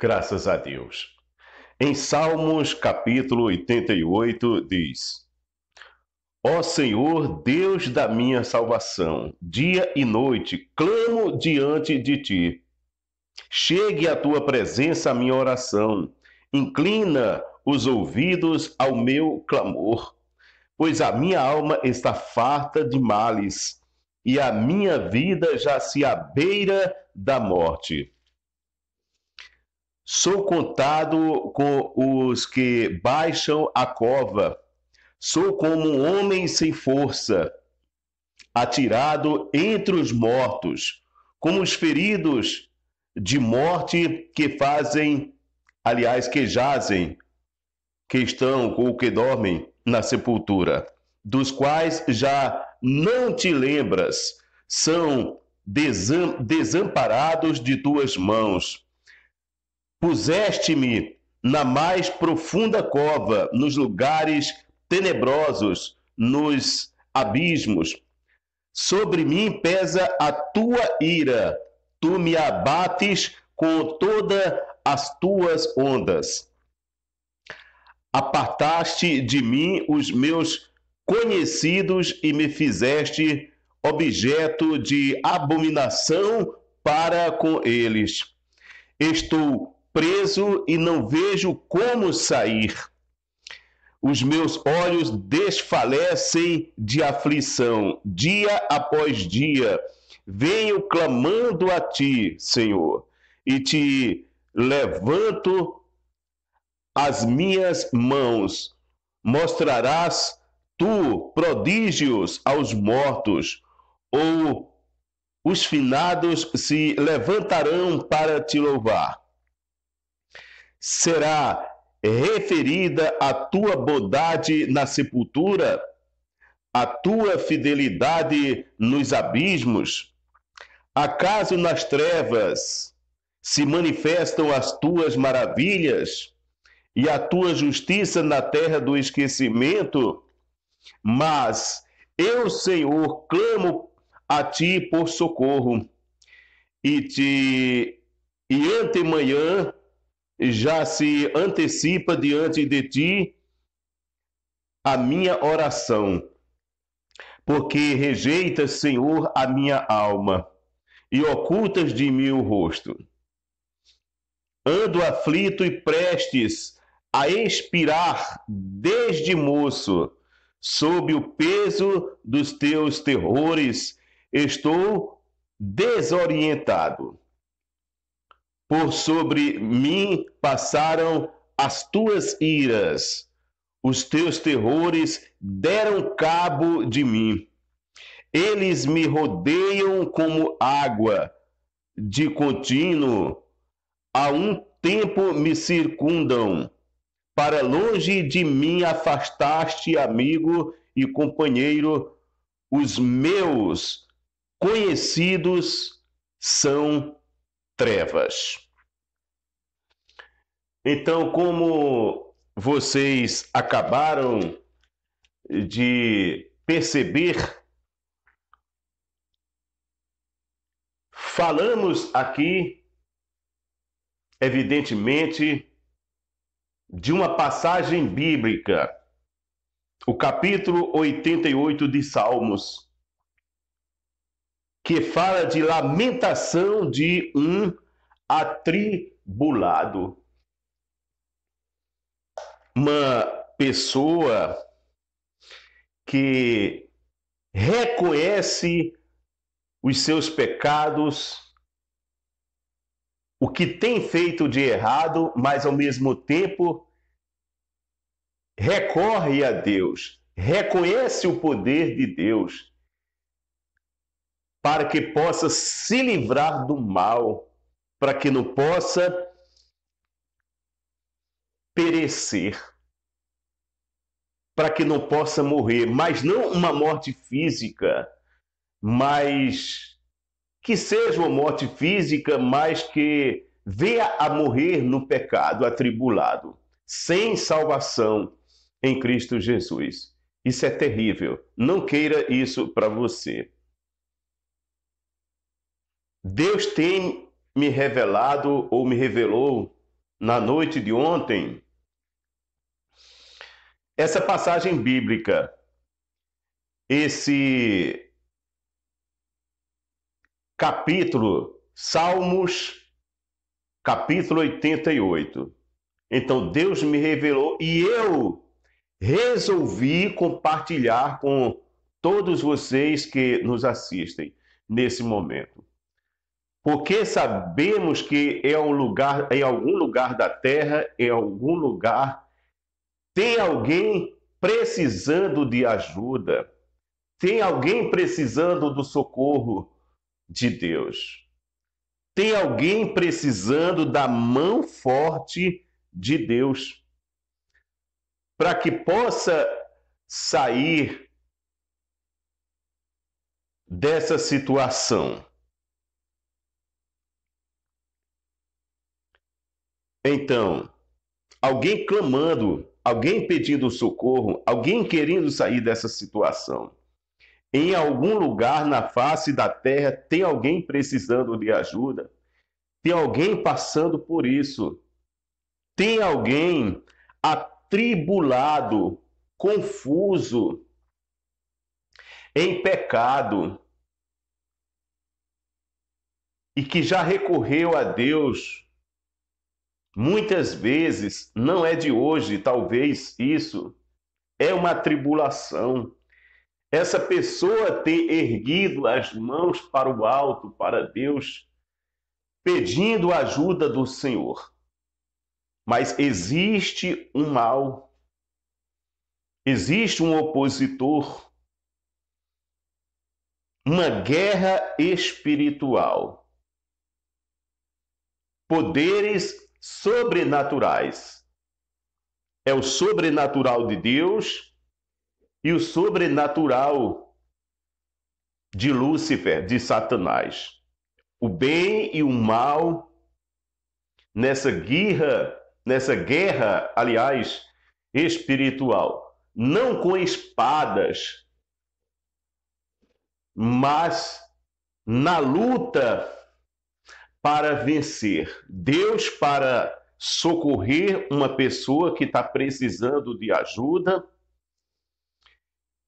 Graças a Deus. Em Salmos capítulo 88 diz: Ó Senhor, Deus da minha salvação, dia e noite clamo diante de ti. Chegue à tua presença a minha oração, inclina os ouvidos ao meu clamor, pois a minha alma está farta de males e a minha vida já se abeira da morte. Sou contado com os que baixam a cova. Sou como um homem sem força, atirado entre os mortos, como os feridos de morte que fazem, aliás, que jazem, que estão ou que dormem na sepultura, dos quais já não te lembras, são desam desamparados de tuas mãos Puseste-me na mais profunda cova, nos lugares tenebrosos, nos abismos. Sobre mim pesa a tua ira, tu me abates com todas as tuas ondas. Apartaste de mim os meus conhecidos e me fizeste objeto de abominação para com eles. Estou preso e não vejo como sair. Os meus olhos desfalecem de aflição, dia após dia. Venho clamando a ti, Senhor, e te levanto as minhas mãos. Mostrarás tu prodígios aos mortos, ou os finados se levantarão para te louvar será referida a tua bondade na sepultura, a tua fidelidade nos abismos? Acaso nas trevas se manifestam as tuas maravilhas e a tua justiça na terra do esquecimento? Mas eu, Senhor, clamo a ti por socorro e te e antemanhã já se antecipa diante de ti a minha oração, porque rejeitas, Senhor, a minha alma e ocultas de mim o rosto. Ando aflito e prestes a expirar desde moço, sob o peso dos teus terrores, estou desorientado por sobre mim passaram as tuas iras, os teus terrores deram cabo de mim. Eles me rodeiam como água, de contínuo, a um tempo me circundam. Para longe de mim afastaste, amigo e companheiro, os meus conhecidos são trevas. Então, como vocês acabaram de perceber, falamos aqui, evidentemente, de uma passagem bíblica, o capítulo 88 de Salmos que fala de lamentação de um atribulado. Uma pessoa que reconhece os seus pecados, o que tem feito de errado, mas ao mesmo tempo recorre a Deus, reconhece o poder de Deus, para que possa se livrar do mal, para que não possa perecer, para que não possa morrer, mas não uma morte física, mas que seja uma morte física, mas que venha a morrer no pecado, atribulado, sem salvação em Cristo Jesus. Isso é terrível. Não queira isso para você. Deus tem me revelado ou me revelou na noite de ontem essa passagem bíblica, esse capítulo, Salmos, capítulo 88. Então Deus me revelou e eu resolvi compartilhar com todos vocês que nos assistem nesse momento porque sabemos que é um lugar, em algum lugar da terra, em algum lugar, tem alguém precisando de ajuda, tem alguém precisando do socorro de Deus, tem alguém precisando da mão forte de Deus, para que possa sair dessa situação. Então, alguém clamando, alguém pedindo socorro, alguém querendo sair dessa situação. Em algum lugar na face da terra tem alguém precisando de ajuda, tem alguém passando por isso, tem alguém atribulado, confuso, em pecado e que já recorreu a Deus Muitas vezes não é de hoje, talvez isso é uma tribulação. Essa pessoa ter erguido as mãos para o alto, para Deus, pedindo a ajuda do Senhor. Mas existe um mal, existe um opositor, uma guerra espiritual. Poderes sobrenaturais. É o sobrenatural de Deus e o sobrenatural de Lúcifer, de Satanás. O bem e o mal nessa guerra, nessa guerra, aliás, espiritual, não com espadas, mas na luta para vencer, Deus para socorrer uma pessoa que está precisando de ajuda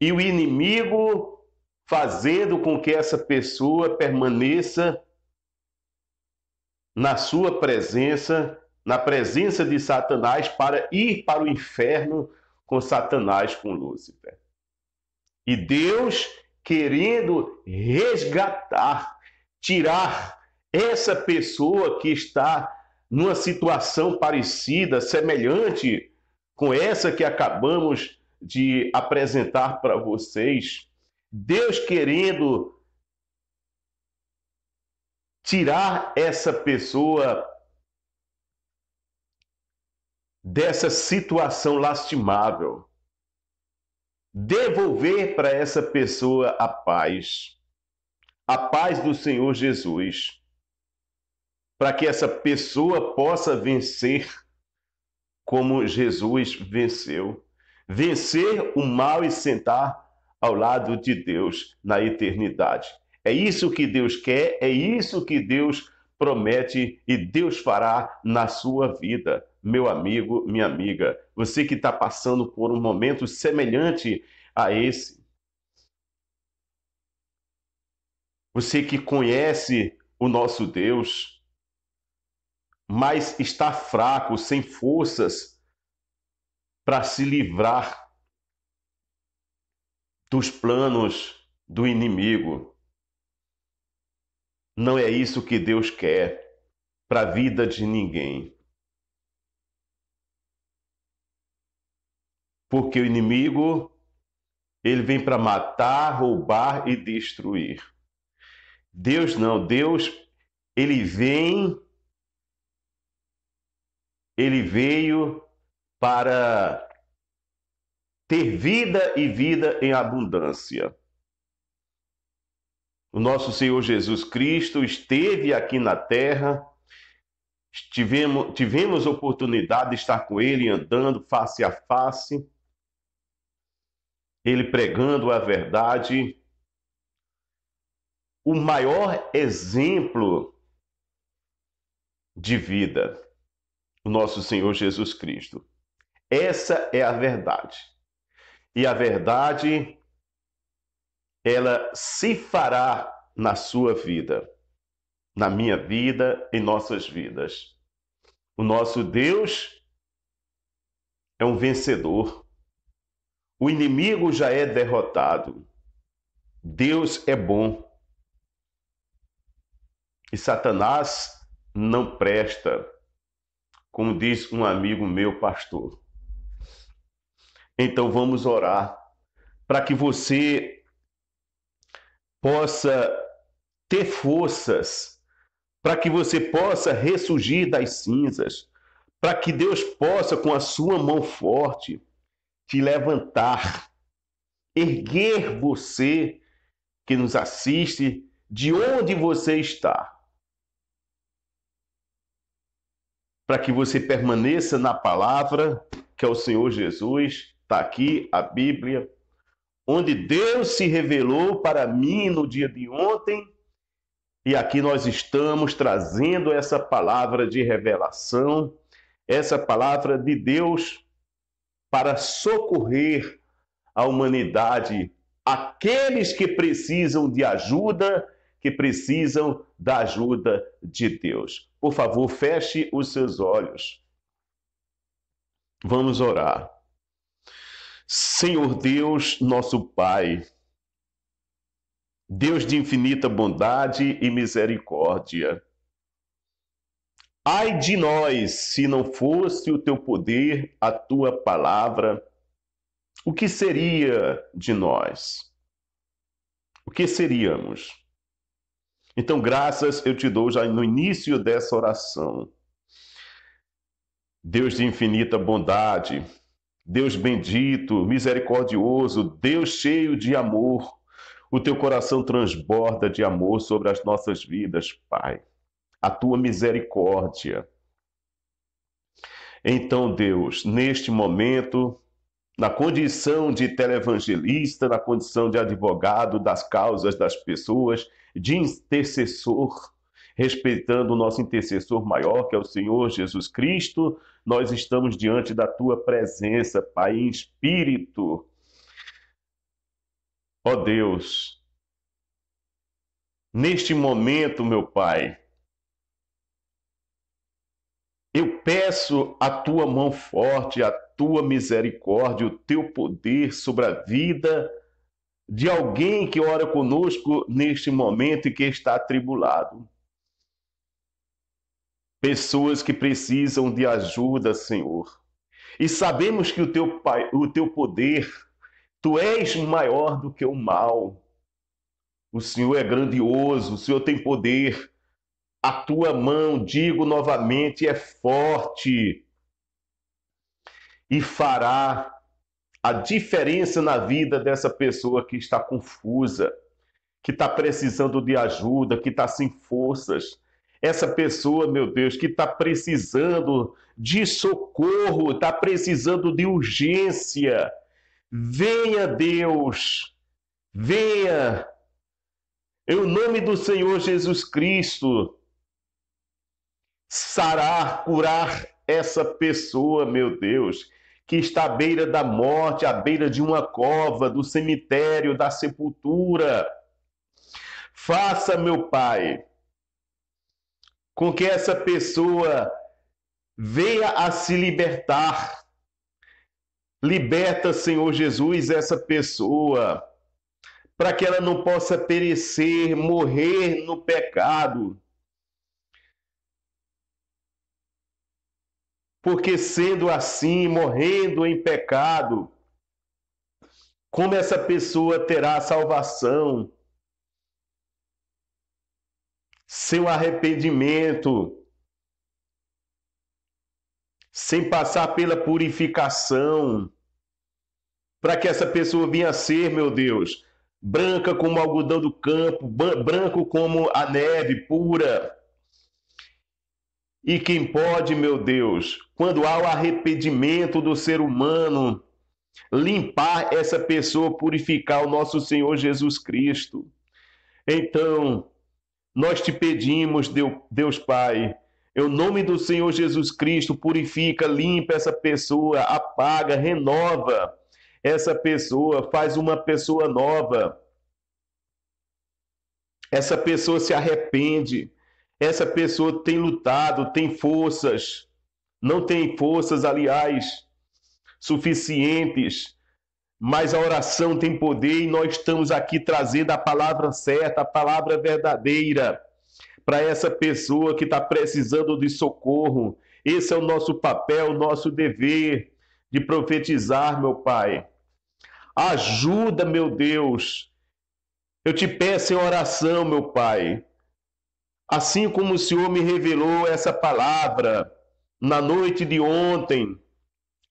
e o inimigo fazendo com que essa pessoa permaneça na sua presença, na presença de Satanás, para ir para o inferno com Satanás, com Lúcifer. E Deus querendo resgatar, tirar essa pessoa que está numa situação parecida, semelhante com essa que acabamos de apresentar para vocês, Deus querendo tirar essa pessoa dessa situação lastimável, devolver para essa pessoa a paz, a paz do Senhor Jesus para que essa pessoa possa vencer como Jesus venceu. Vencer o mal e sentar ao lado de Deus na eternidade. É isso que Deus quer, é isso que Deus promete e Deus fará na sua vida. Meu amigo, minha amiga, você que está passando por um momento semelhante a esse, você que conhece o nosso Deus, mas está fraco, sem forças para se livrar dos planos do inimigo. Não é isso que Deus quer para a vida de ninguém. Porque o inimigo ele vem para matar, roubar e destruir. Deus não, Deus ele vem ele veio para ter vida e vida em abundância. O nosso Senhor Jesus Cristo esteve aqui na terra, tivemos, tivemos oportunidade de estar com ele andando face a face, ele pregando a verdade. O maior exemplo de vida o nosso Senhor Jesus Cristo. Essa é a verdade. E a verdade, ela se fará na sua vida, na minha vida, em nossas vidas. O nosso Deus é um vencedor. O inimigo já é derrotado. Deus é bom. E Satanás não presta como diz um amigo meu, pastor. Então vamos orar para que você possa ter forças, para que você possa ressurgir das cinzas, para que Deus possa, com a sua mão forte, te levantar, erguer você que nos assiste, de onde você está para que você permaneça na palavra, que é o Senhor Jesus, está aqui a Bíblia, onde Deus se revelou para mim no dia de ontem, e aqui nós estamos trazendo essa palavra de revelação, essa palavra de Deus para socorrer a humanidade, aqueles que precisam de ajuda, que precisam da ajuda de Deus. Por favor, feche os seus olhos. Vamos orar. Senhor Deus, nosso Pai, Deus de infinita bondade e misericórdia, ai de nós se não fosse o teu poder, a tua palavra, o que seria de nós? O que seríamos? Então, graças eu te dou já no início dessa oração. Deus de infinita bondade, Deus bendito, misericordioso, Deus cheio de amor, o teu coração transborda de amor sobre as nossas vidas, Pai. A tua misericórdia. Então, Deus, neste momento, na condição de televangelista, na condição de advogado das causas das pessoas, de intercessor, respeitando o nosso intercessor maior, que é o Senhor Jesus Cristo, nós estamos diante da tua presença, Pai, em espírito. Ó oh Deus, neste momento, meu Pai, eu peço a tua mão forte, a tua misericórdia, o teu poder sobre a vida de alguém que ora conosco neste momento e que está atribulado. Pessoas que precisam de ajuda, Senhor. E sabemos que o teu, pai, o teu poder, tu és maior do que o mal. O Senhor é grandioso, o Senhor tem poder. A tua mão, digo novamente, é forte e fará a diferença na vida dessa pessoa que está confusa, que está precisando de ajuda, que está sem forças. Essa pessoa, meu Deus, que está precisando de socorro, está precisando de urgência. Venha, Deus, venha, em nome do Senhor Jesus Cristo, sarar, curar essa pessoa, meu Deus que está à beira da morte, à beira de uma cova, do cemitério, da sepultura. Faça, meu Pai, com que essa pessoa venha a se libertar. Liberta, Senhor Jesus, essa pessoa, para que ela não possa perecer, morrer no pecado porque sendo assim, morrendo em pecado, como essa pessoa terá salvação? Seu arrependimento, sem passar pela purificação, para que essa pessoa venha a ser, meu Deus, branca como o algodão do campo, branco como a neve pura, e quem pode, meu Deus, quando há o arrependimento do ser humano, limpar essa pessoa, purificar o nosso Senhor Jesus Cristo. Então, nós te pedimos, Deus Pai, em nome do Senhor Jesus Cristo, purifica, limpa essa pessoa, apaga, renova essa pessoa, faz uma pessoa nova. Essa pessoa se arrepende, essa pessoa tem lutado, tem forças, não tem forças, aliás, suficientes, mas a oração tem poder e nós estamos aqui trazendo a palavra certa, a palavra verdadeira para essa pessoa que está precisando de socorro. Esse é o nosso papel, o nosso dever de profetizar, meu Pai. Ajuda, meu Deus. Eu te peço em oração, meu Pai, assim como o Senhor me revelou essa palavra na noite de ontem,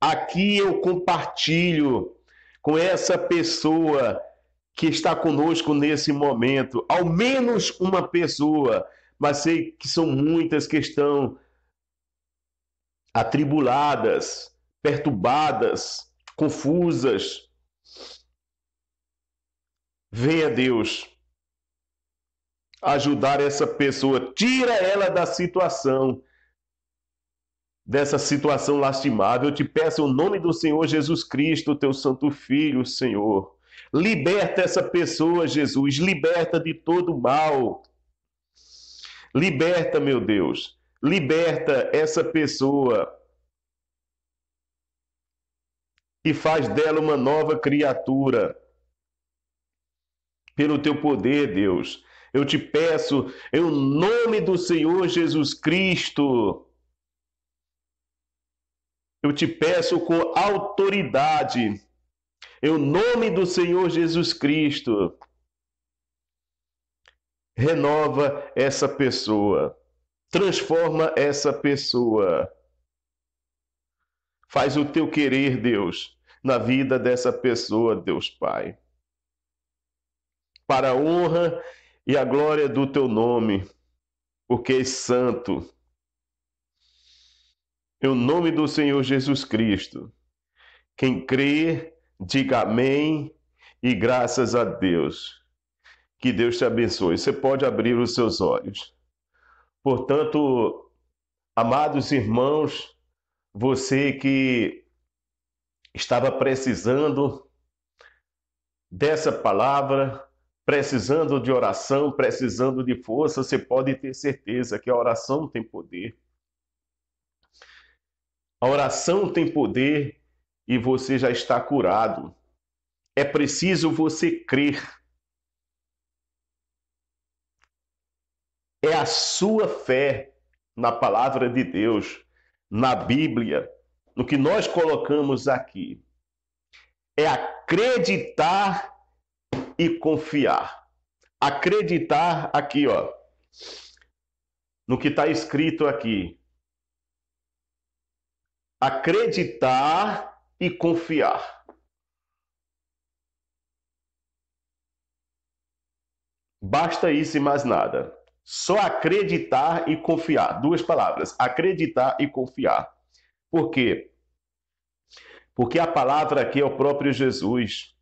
aqui eu compartilho com essa pessoa que está conosco nesse momento, ao menos uma pessoa, mas sei que são muitas que estão atribuladas, perturbadas, confusas. Venha Deus ajudar essa pessoa, tira ela da situação, dessa situação lastimável. Eu te peço o nome do Senhor Jesus Cristo, teu Santo Filho, Senhor. Liberta essa pessoa, Jesus, liberta de todo mal. Liberta, meu Deus, liberta essa pessoa e faz dela uma nova criatura. Pelo teu poder, Deus, eu te peço, em nome do Senhor Jesus Cristo, eu te peço com autoridade, em nome do Senhor Jesus Cristo, renova essa pessoa, transforma essa pessoa. Faz o teu querer, Deus, na vida dessa pessoa, Deus Pai. Para a honra e a glória do teu nome, porque és santo. Em nome do Senhor Jesus Cristo. Quem crê, diga amém e graças a Deus. Que Deus te abençoe. Você pode abrir os seus olhos. Portanto, amados irmãos, você que estava precisando dessa palavra, precisando de oração, precisando de força, você pode ter certeza que a oração tem poder. A oração tem poder e você já está curado. É preciso você crer. É a sua fé na palavra de Deus, na Bíblia, no que nós colocamos aqui. É acreditar e confiar. Acreditar aqui, ó, no que está escrito aqui. Acreditar e confiar. Basta isso e mais nada. Só acreditar e confiar. Duas palavras: acreditar e confiar. Por quê? Porque a palavra aqui é o próprio Jesus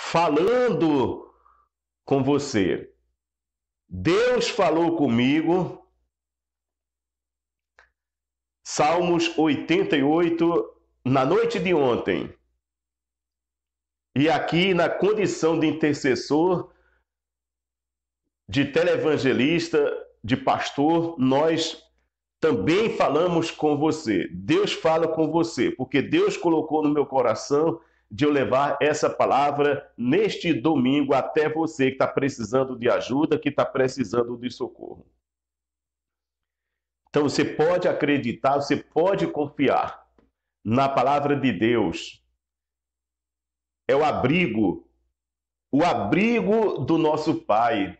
falando com você. Deus falou comigo. Salmos 88, na noite de ontem. E aqui, na condição de intercessor, de televangelista, de pastor, nós também falamos com você. Deus fala com você, porque Deus colocou no meu coração de eu levar essa palavra neste domingo até você que está precisando de ajuda, que está precisando de socorro. Então você pode acreditar, você pode confiar na palavra de Deus. É o abrigo, o abrigo do nosso Pai,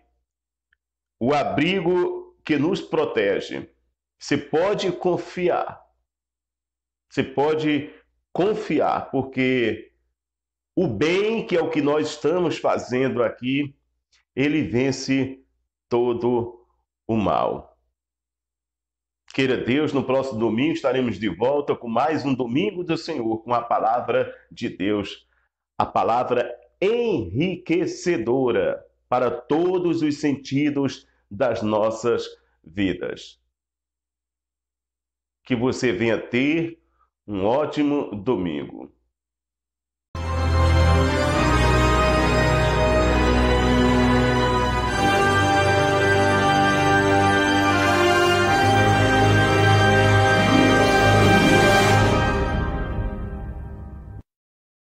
o abrigo que nos protege. Você pode confiar. Você pode confiar, porque o bem, que é o que nós estamos fazendo aqui, ele vence todo o mal. Queira Deus, no próximo domingo estaremos de volta com mais um Domingo do Senhor, com a palavra de Deus, a palavra enriquecedora para todos os sentidos das nossas vidas. Que você venha ter um ótimo domingo.